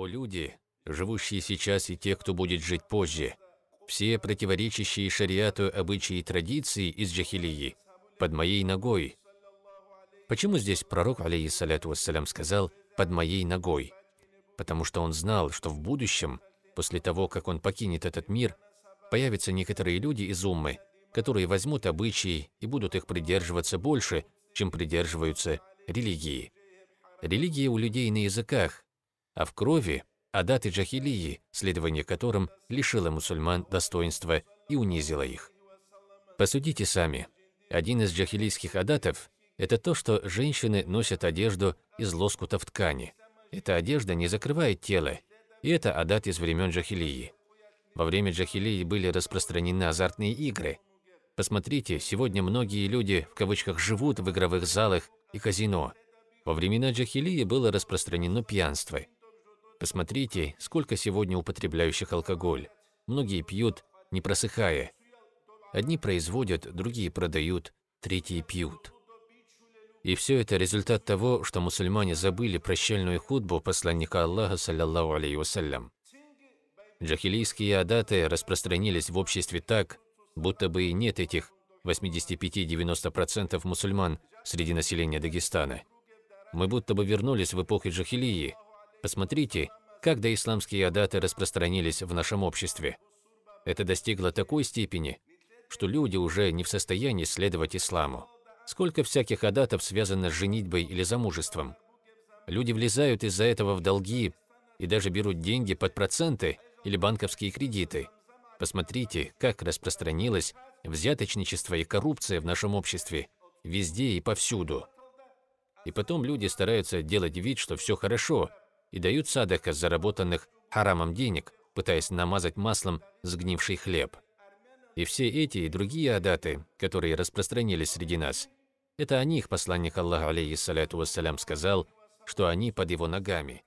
О люди, живущие сейчас и те, кто будет жить позже, все противоречащие шариату обычаи и традиции из Джахилии, под моей ногой. Почему здесь пророк, алейхиссаляту вассалям, сказал «под моей ногой»? Потому что он знал, что в будущем, после того, как он покинет этот мир, появятся некоторые люди из Уммы, которые возьмут обычаи и будут их придерживаться больше, чем придерживаются религии. Религия у людей на языках, а в крови адаты джахилии, следование которым лишило мусульман достоинства и унизило их. Посудите сами. Один из джахилийских адатов – это то, что женщины носят одежду из лоскутов ткани. Эта одежда не закрывает тело, и это адат из времен джахилии. Во время джахилии были распространены азартные игры. Посмотрите, сегодня многие люди в кавычках «живут» в игровых залах и казино. Во времена джахилии было распространено пьянство – Посмотрите, сколько сегодня употребляющих алкоголь. Многие пьют, не просыхая. Одни производят, другие продают, третьи пьют. И все это результат того, что мусульмане забыли прощальную худбу посланника Аллаха, саллиллаху алейхи вассалям. Джахилийские адаты распространились в обществе так, будто бы и нет этих 85-90% мусульман среди населения Дагестана. Мы будто бы вернулись в эпоху Джахилии, Посмотрите, как доисламские адаты распространились в нашем обществе. Это достигло такой степени, что люди уже не в состоянии следовать исламу. Сколько всяких адатов связано с женитьбой или замужеством. Люди влезают из-за этого в долги и даже берут деньги под проценты или банковские кредиты. Посмотрите, как распространилось взяточничество и коррупция в нашем обществе, везде и повсюду. И потом люди стараются делать вид, что все хорошо, и дают садаках заработанных харамом денег, пытаясь намазать маслом сгнивший хлеб. И все эти и другие адаты, которые распространились среди нас, это о них посланник Аллаха, алейхиссаляту вассалям, сказал, что они под его ногами.